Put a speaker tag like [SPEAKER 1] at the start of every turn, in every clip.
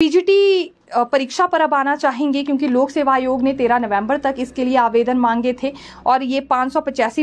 [SPEAKER 1] PGT परीक्षा पर अब आना चाहेंगे क्योंकि लोक सेवा आयोग ने 13 नवंबर तक इसके लिए आवेदन मांगे थे और ये पांच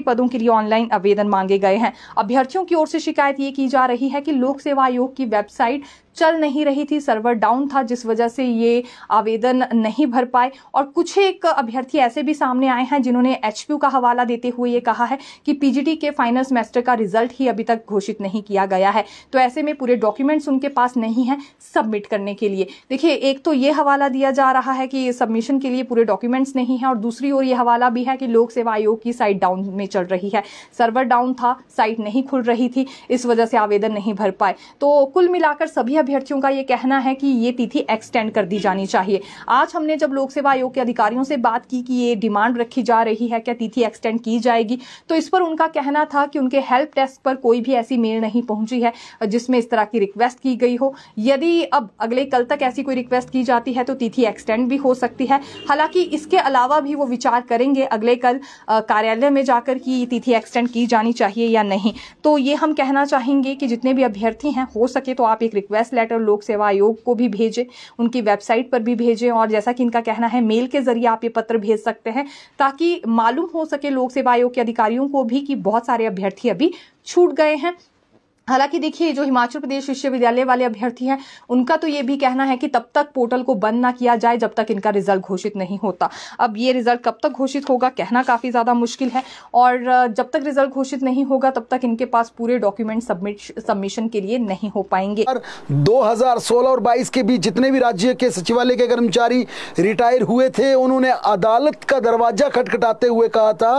[SPEAKER 1] पदों के लिए ऑनलाइन आवेदन मांगे गए हैं अभ्यर्थियों की ओर से शिकायत ये की जा रही है कि लोक सेवा आयोग की वेबसाइट चल नहीं रही थी सर्वर डाउन था जिस वजह से ये आवेदन नहीं भर पाए और कुछ एक अभ्यर्थी ऐसे भी सामने आए हैं जिन्होंने एच का हवाला देते हुए ये कहा है कि पीजीटी के फाइनल सेमेस्टर का रिजल्ट ही अभी तक घोषित नहीं किया गया है तो ऐसे में पूरे डॉक्यूमेंट्स उनके पास नहीं है सबमिट करने के लिए देखिए एक तो ये हवाला दिया जा रहा है कि सबमिशन के लिए पूरे डॉक्यूमेंट्स नहीं है और दूसरी ओर ये हवाला भी है कि लोक सेवा आयोग की साइट डाउन में चल रही है सर्वर डाउन था साइट नहीं खुल रही थी इस वजह से आवेदन नहीं भर पाए तो कुल मिलाकर सभी अभ्यर्थियों का ये कहना है कि ये तिथि एक्सटेंड कर दी जानी चाहिए आज हमने जब लोक सेवा आयोग के अधिकारियों से बात की कि ये डिमांड रखी जा रही है क्या तिथि एक्सटेंड की जाएगी तो इस पर उनका कहना था कि उनके हेल्प डेस्क पर कोई भी ऐसी मेल नहीं पहुंची है जिसमें इस तरह की रिक्वेस्ट की गई हो यदि अब अगले कल तक ऐसी कोई रिक्वेस्ट की जाती है तो तिथि एक्सटेंड भी हो सकती है हालांकि इसके अलावा भी वो विचार करेंगे अगले कल कार्यालय में जाकर कि तिथि एक्सटेंड की जानी चाहिए या नहीं तो ये हम कहना चाहेंगे कि जितने भी अभ्यर्थी हैं हो सके तो आप एक रिक्वेस्ट लेटर लोक सेवा आयोग को भी भेजें उनकी वेबसाइट पर भी भेजें और जैसा कि इनका कहना है मेल के जरिए आप ये पत्र भेज सकते हैं ताकि मालूम हो सके लोक सेवा आयोग के अधिकारियों को भी कि बहुत सारे अभ्यर्थी अभी छूट गए हैं हालांकि देखिए जो हिमाचल प्रदेश विश्वविद्यालय वाले अभ्यर्थी हैं उनका तो ये भी कहना है कि तब तक पोर्टल को बंद ना किया जाए जब तक इनका रिजल्ट घोषित नहीं होता अब ये रिजल्ट कब तक घोषित होगा कहना काफ़ी ज़्यादा मुश्किल है और जब तक रिजल्ट घोषित नहीं होगा तब तक इनके पास पूरे डॉक्यूमेंट सबमिट सबमिशन के लिए नहीं हो पाएंगे
[SPEAKER 2] दो और बाईस के बीच जितने भी राज्य के सचिवालय के कर्मचारी रिटायर हुए थे उन्होंने अदालत का दरवाजा खटखटाते हुए कहा था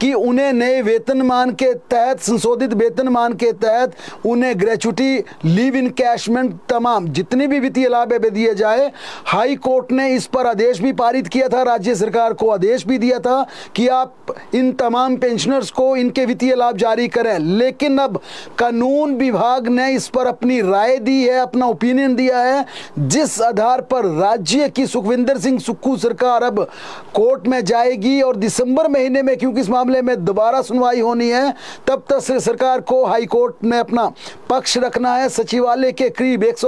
[SPEAKER 2] कि उन्हें नए वेतनमान के तहत संशोधित वेतनमान के तहत उन्हें ग्रेचुटी लीव इन कैशमेंट तमाम जितने भी वित्तीय लाभ दिए जाए हाई कोर्ट ने इस पर आदेश भी पारित किया था राज्य सरकार को आदेश भी दिया था कि आप इन तमाम पेंशनर्स को इनके वित्तीय लाभ जारी करें लेकिन अब कानून विभाग ने इस पर अपनी राय दी है अपना ओपिनियन दिया है जिस आधार पर राज्य की सुखविंदर सिंह सुक्खू सरकार अब कोर्ट में जाएगी और दिसंबर महीने में क्योंकि इस मामले में दोबारा सुनवाई होनी है तब तक सरकार को हाई कोर्ट ने अपना रखना पक्ष रखना है सचिवालय के करीब एक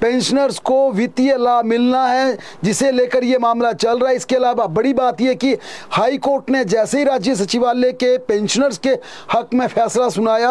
[SPEAKER 2] पेंशनर्स को वित्तीय लाभ मिलना है जिसे लेकर यह मामला चल रहा है इसके अलावा बड़ी बात यह कि हाई कोर्ट ने जैसे ही राज्य सचिवालय के पेंशनर्स के हक में फैसला सुनाया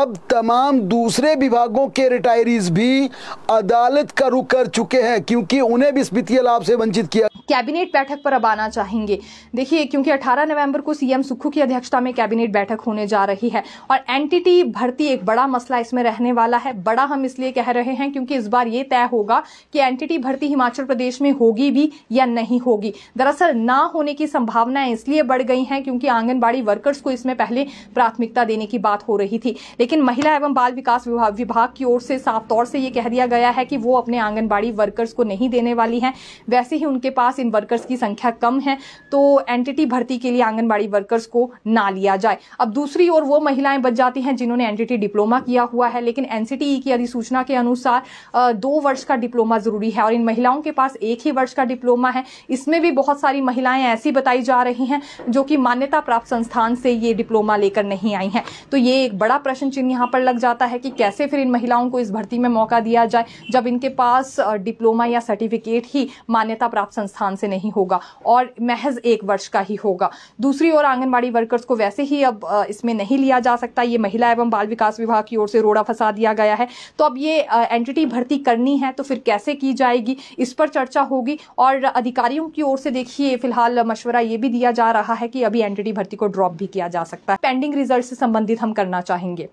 [SPEAKER 2] अब तमाम दूसरे विभागों के रिटायरीज भी अदालत का रुख कर चुके हैं क्योंकि उन्हें भी इस वित्तीय लाभ से वंचित किया
[SPEAKER 1] कैबिनेट बैठक पर अब आना चाहेंगे देखिए क्योंकि 18 नवंबर को सीएम सुक्खू की अध्यक्षता में कैबिनेट बैठक होने जा रही है और एनटीटी भर्ती एक बड़ा मसला इसमें रहने वाला है बड़ा हम इसलिए कह रहे हैं क्योंकि इस बार ये तय होगा कि एनटीटी भर्ती हिमाचल प्रदेश में होगी भी या नहीं होगी दरअसल ना होने की संभावनाएं इसलिए बढ़ गई हैं क्योंकि आंगनबाड़ी वर्कर्स को इसमें पहले प्राथमिकता देने की बात हो रही थी लेकिन महिला एवं बाल विकास विभाग की ओर से साफ तौर से यह कह दिया गया है कि वो अपने आंगनबाड़ी वर्कर्स को नहीं देने वाली हैं वैसे ही उनके पास इन वर्कर्स की संख्या कम है तो एनटीटी भर्ती के लिए आंगनबाड़ी वर्कर्स को ना लिया जाए अब दूसरी ओर वो महिलाएं बच जाती हैं जिन्होंने एनटीटी डिप्लोमा किया हुआ है लेकिन एनसीटीई e की अधिसूचना के अनुसार दो वर्ष का डिप्लोमा जरूरी है और इन महिलाओं के पास एक ही वर्ष का डिप्लोमा है इसमें भी बहुत सारी महिलाएं ऐसी बताई जा रही हैं जो कि मान्यता प्राप्त संस्थान से ये डिप्लोमा लेकर नहीं आई हैं तो ये एक बड़ा प्रश्न चिन्ह यहाँ पर लग जाता है कि कैसे फिर इन महिलाओं को इस भर्ती में मौका दिया जाए जब इनके पास डिप्लोमा या सर्टिफिकेट ही मान्यता प्राप्त संस्थान स्थान से नहीं होगा और महज एक वर्ष का ही होगा दूसरी ओर आंगनबाड़ी वर्कर्स को वैसे ही अब इसमें नहीं लिया जा सकता ये महिला एवं बाल विकास विभाग की ओर से रोड़ा फंसा दिया गया है तो अब ये एंटिटी भर्ती करनी है तो फिर कैसे की जाएगी इस पर चर्चा होगी और अधिकारियों की ओर से देखिए फिलहाल मशवरा ये भी दिया जा रहा है कि अभी एंटिटी भर्ती को ड्रॉप भी किया जा सकता है पेंडिंग रिजल्ट से संबंधित हम करना चाहेंगे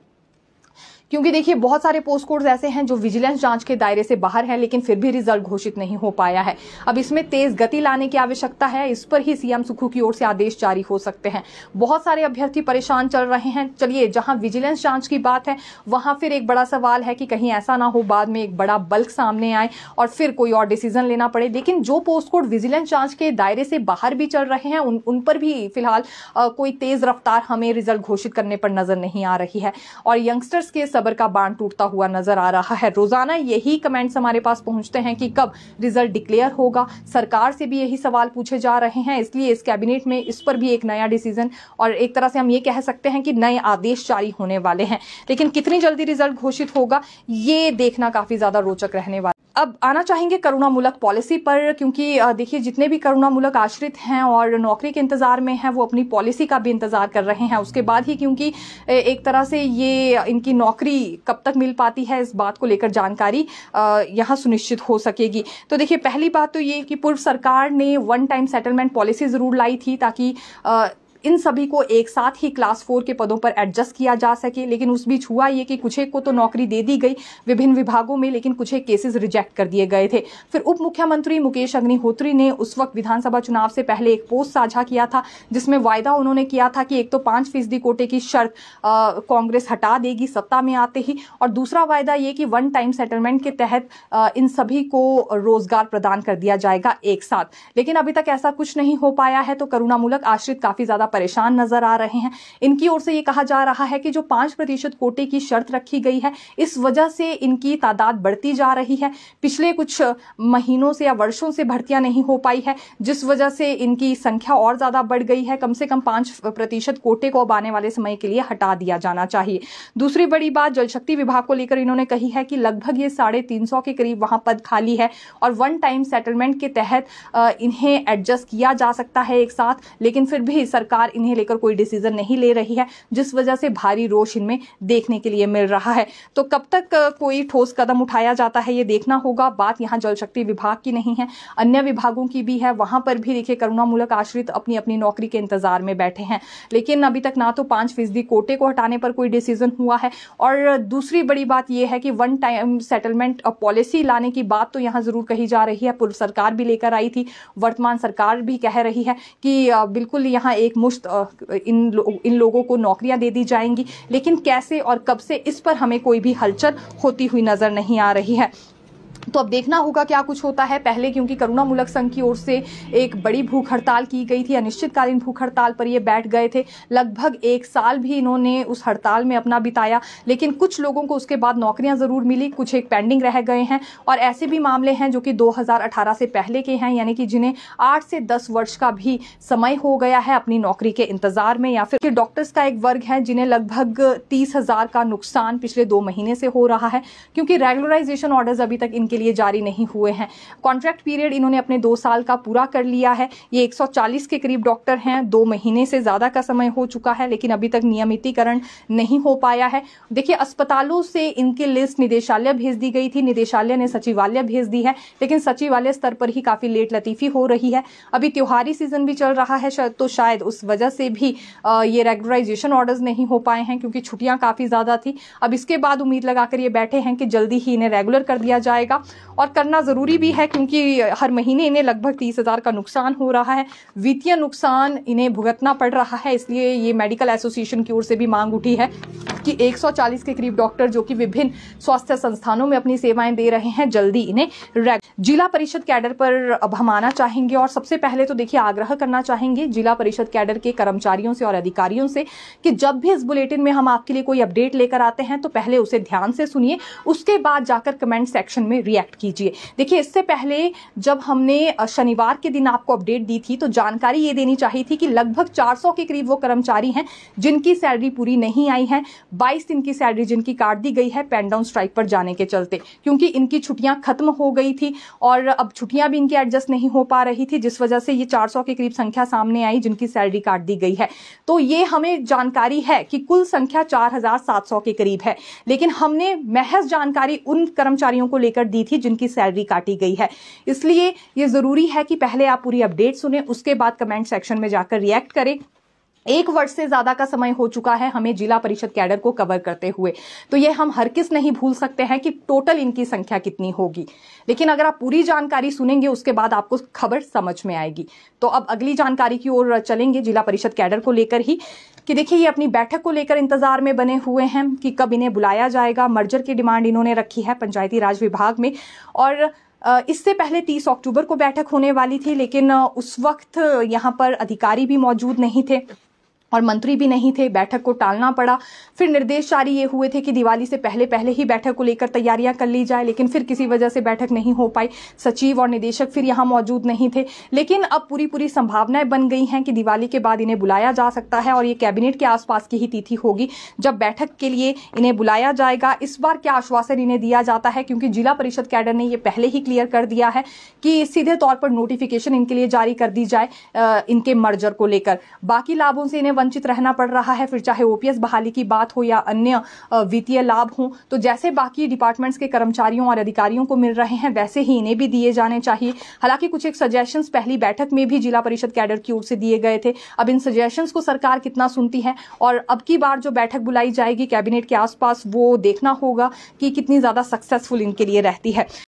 [SPEAKER 1] क्योंकि देखिए बहुत सारे पोस्ट कोड ऐसे हैं जो विजिलेंस जांच के दायरे से बाहर हैं लेकिन फिर भी रिजल्ट घोषित नहीं हो पाया है अब इसमें तेज गति लाने की आवश्यकता है इस पर ही सीएम सुखू की ओर से आदेश जारी हो सकते हैं बहुत सारे अभ्यर्थी परेशान चल रहे हैं चलिए जहां विजिलेंस जांच की बात है वहां फिर एक बड़ा सवाल है कि कहीं ऐसा ना हो बाद में एक बड़ा बल्क सामने आए और फिर कोई और डिसीजन लेना पड़े लेकिन जो पोस्ट कोड विजिलेंस जांच के दायरे से बाहर भी चल रहे हैं उन उन पर भी फिलहाल कोई तेज रफ्तार हमें रिजल्ट घोषित करने पर नजर नहीं आ रही है और यंगस्टर्स के सबर का बांध टूटता हुआ नजर आ रहा है रोजाना यही कमेंट्स हमारे पास पहुंचते हैं कि कब रिजल्ट डिक्लेयर होगा सरकार से भी यही सवाल पूछे जा रहे हैं इसलिए इस कैबिनेट में इस पर भी एक नया डिसीजन और एक तरह से हम ये कह सकते हैं कि नए आदेश जारी होने वाले हैं लेकिन कितनी जल्दी रिजल्ट घोषित होगा ये देखना काफी ज्यादा रोचक रहने वाला अब आना चाहेंगे करुणामूलक पॉलिसी पर क्योंकि देखिए जितने भी करुणामूलक आश्रित हैं और नौकरी के इंतज़ार में हैं वो अपनी पॉलिसी का भी इंतज़ार कर रहे हैं उसके बाद ही क्योंकि एक तरह से ये इनकी नौकरी नौकरी कब तक मिल पाती है इस बात को लेकर जानकारी यहाँ सुनिश्चित हो सकेगी तो देखिए पहली बात तो ये कि पूर्व सरकार ने वन टाइम सेटलमेंट पॉलिसी ज़रूर लाई थी ताकि इन सभी को एक साथ ही क्लास फोर के पदों पर एडजस्ट किया जा सके लेकिन उस बीच हुआ ये कि कुछ को तो नौकरी दे दी गई विभिन्न विभागों में लेकिन कुछ केसेस रिजेक्ट कर दिए गए थे फिर उप मुख्यमंत्री मुकेश अग्निहोत्री ने उस वक्त विधानसभा चुनाव से पहले एक पोस्ट साझा किया था जिसमें वायदा उन्होंने किया था कि एक तो पांच फीसदी कोटे की शर्त कांग्रेस हटा देगी सत्ता में आते ही और दूसरा वायदा ये कि वन टाइम सेटलमेंट के तहत आ, इन सभी को रोजगार प्रदान कर दिया जाएगा एक साथ लेकिन अभी तक ऐसा कुछ नहीं हो पाया है तो करुणामूलक आश्रित काफी ज्यादा परेशान नजर आ रहे हैं इनकी ओर से ये कहा जा रहा है कि जो पांच प्रतिशत कोटे की शर्त रखी गई है इस वजह से इनकी तादाद बढ़ती जा रही है पिछले कुछ महीनों से या वर्षों से भर्तियां नहीं हो पाई है जिस वजह से इनकी संख्या और ज़्यादा बढ़ गई है कम से कम पांच प्रतिशत कोटे को अब आने वाले समय के लिए हटा दिया जाना चाहिए दूसरी बड़ी बात जलशक्ति विभाग को लेकर इन्होंने कही है कि लगभग ये साढ़े तीन सौ के करीब वहां पद खाली है और वन टाइम सेटलमेंट के तहत इन्हें एडजस्ट किया जा सकता है एक साथ लेकिन फिर भी सरकार सरकार इन्हें लेकर कोई डिसीजन नहीं ले रही है जिस वजह से भारी रोष इनमें देखने के लिए मिल रहा है तो कब तक कोई ठोस कदम उठाया जाता है ये देखना होगा बात यहाँ जल शक्ति विभाग की नहीं है अन्य विभागों की भी है वहां पर भी देखिए करुणामूलक आश्रित अपनी अपनी नौकरी के इंतजार में बैठे हैं लेकिन अभी तक ना तो पांच फीसदी कोटे को हटाने पर कोई डिसीजन हुआ है और दूसरी बड़ी बात यह है कि वन टाइम सेटलमेंट पॉलिसी लाने की बात तो यहां जरूर कही जा रही है पूर्व सरकार भी लेकर आई थी वर्तमान सरकार भी कह रही है कि बिल्कुल यहां एक ऑलमोस्ट इन लो, इन लोगों को नौकरियां दे दी जाएंगी लेकिन कैसे और कब से इस पर हमें कोई भी हलचल होती हुई नजर नहीं आ रही है तो अब देखना होगा क्या कुछ होता है पहले क्योंकि मूलक संघ की ओर से एक बड़ी भूख हड़ताल की गई थी अनिश्चितकालीन भूख हड़ताल पर ये बैठ गए थे लगभग एक साल भी इन्होंने उस हड़ताल में अपना बिताया लेकिन कुछ लोगों को उसके बाद नौकरियां ज़रूर मिली कुछ एक पेंडिंग रह गए हैं और ऐसे भी मामले हैं जो कि दो से पहले के हैं यानी कि जिन्हें आठ से दस वर्ष का भी समय हो गया है अपनी नौकरी के इंतज़ार में या फिर डॉक्टर्स का एक वर्ग है जिन्हें लगभग तीस का नुकसान पिछले दो महीने से हो रहा है क्योंकि रेगुलराइजेशन ऑर्डर्स अभी तक इनके लिए जारी नहीं हुए हैं कॉन्ट्रैक्ट पीरियड इन्होंने अपने दो साल का पूरा कर लिया है ये 140 के करीब डॉक्टर हैं दो महीने से ज़्यादा का समय हो चुका है लेकिन अभी तक नियमितीकरण नहीं हो पाया है देखिए अस्पतालों से इनकी लिस्ट निदेशालय भेज दी गई थी निदेशालय ने सचिवालय भेज दी है लेकिन सचिवालय स्तर पर ही काफ़ी लेट लतीफ़ी हो रही है अभी त्योहारी सीजन भी चल रहा है तो शायद उस वजह से भी ये रेगुलराइजेशन ऑर्डर्स नहीं हो पाए हैं क्योंकि छुट्टियां काफ़ी ज़्यादा थी अब इसके बाद उम्मीद लगाकर ये बैठे हैं कि जल्दी ही इन्हें रेगुलर कर दिया जाएगा होगा और करना ज़रूरी भी है क्योंकि हर महीने इन्हें लगभग तीस हज़ार का नुकसान हो रहा है वित्तीय नुकसान इन्हें भुगतना पड़ रहा है इसलिए ये मेडिकल एसोसिएशन की ओर से भी मांग उठी है कि 140 के करीब डॉक्टर जो कि विभिन्न स्वास्थ्य संस्थानों में अपनी सेवाएं दे रहे हैं जल्दी इन्हें जिला परिषद कैडर पर अब हम आना चाहेंगे और सबसे पहले तो देखिए आग्रह करना चाहेंगे जिला परिषद कैडर के कर्मचारियों से और अधिकारियों से कि जब भी इस बुलेटिन में हम आपके लिए कोई अपडेट लेकर आते हैं तो पहले उसे ध्यान से सुनिए उसके बाद जाकर कमेंट सेक्शन में रिएक्ट कीजिए देखिए इससे पहले जब हमने शनिवार के दिन आपको अपडेट दी थी तो जानकारी ये देनी चाहिए थी कि लगभग 400 के करीब वो कर्मचारी हैं जिनकी सैलरी पूरी नहीं आई है बाईस दिन की सैलरी जिनकी काट दी गई है पेनडाउन स्ट्राइक पर जाने के चलते क्योंकि इनकी छुट्टियां खत्म हो गई थी और अब छुट्टियां भी इनकी एडजस्ट नहीं हो पा रही थी जिस वजह से ये चार के करीब संख्या सामने आई जिनकी सैलरी काट दी गई है तो ये हमें जानकारी है कि कुल संख्या चार के करीब है लेकिन हमने महज जानकारी उन कर्मचारियों को लेकर दी दी थी जिनकी सैलरी काटी गई है इसलिए ये ज़रूरी है कि पहले आप पूरी अपडेट सुने उसके बाद कमेंट सेक्शन में जाकर रिएक्ट करें एक वर्ष से ज्यादा का समय हो चुका है हमें जिला परिषद कैडर को कवर करते हुए तो ये हम हर किस नहीं भूल सकते हैं कि टोटल इनकी संख्या कितनी होगी लेकिन अगर आप पूरी जानकारी सुनेंगे उसके बाद आपको खबर समझ में आएगी तो अब अगली जानकारी की ओर चलेंगे जिला परिषद कैडर को लेकर ही कि देखिए ये अपनी बैठक को लेकर इंतजार में बने हुए हैं कि कब इन्हें बुलाया जाएगा मर्जर की डिमांड इन्होंने रखी है पंचायती राज विभाग में और इससे पहले 30 अक्टूबर को बैठक होने वाली थी लेकिन उस वक्त यहाँ पर अधिकारी भी मौजूद नहीं थे और मंत्री भी नहीं थे बैठक को टालना पड़ा फिर निर्देश जारी ये हुए थे कि दिवाली से पहले पहले ही बैठक को लेकर तैयारियां कर ली जाए लेकिन फिर किसी वजह से बैठक नहीं हो पाई सचिव और निदेशक फिर यहाँ मौजूद नहीं थे लेकिन अब पूरी पूरी संभावनाएं बन गई हैं कि दिवाली के बाद इन्हें बुलाया जा सकता है और ये कैबिनेट के आसपास की ही तिथि होगी जब बैठक के लिए इन्हें बुलाया जाएगा इस बार क्या आश्वासन इन्हें दिया जाता है क्योंकि जिला परिषद कैडर ने यह पहले ही क्लियर कर दिया है कि सीधे तौर पर नोटिफिकेशन इनके लिए जारी कर दी जाए इनके मर्जर को लेकर बाकी लाभों से इन्हें वंचित रहना पड़ रहा है फिर चाहे ओपीएस बहाली की बात हो या अन्य वित्तीय लाभ हो तो जैसे बाकी डिपार्टमेंट्स के कर्मचारियों और अधिकारियों को मिल रहे हैं वैसे ही इन्हें भी दिए जाने चाहिए हालांकि कुछ एक सजेशंस पहली बैठक में भी जिला परिषद कैडर की ओर से दिए गए थे अब इन सजेशंस को सरकार कितना सुनती है और अब की बार जो बैठक बुलाई जाएगी कैबिनेट के आसपास वो देखना होगा कि कितनी ज्यादा सक्सेसफुल इनके लिए रहती है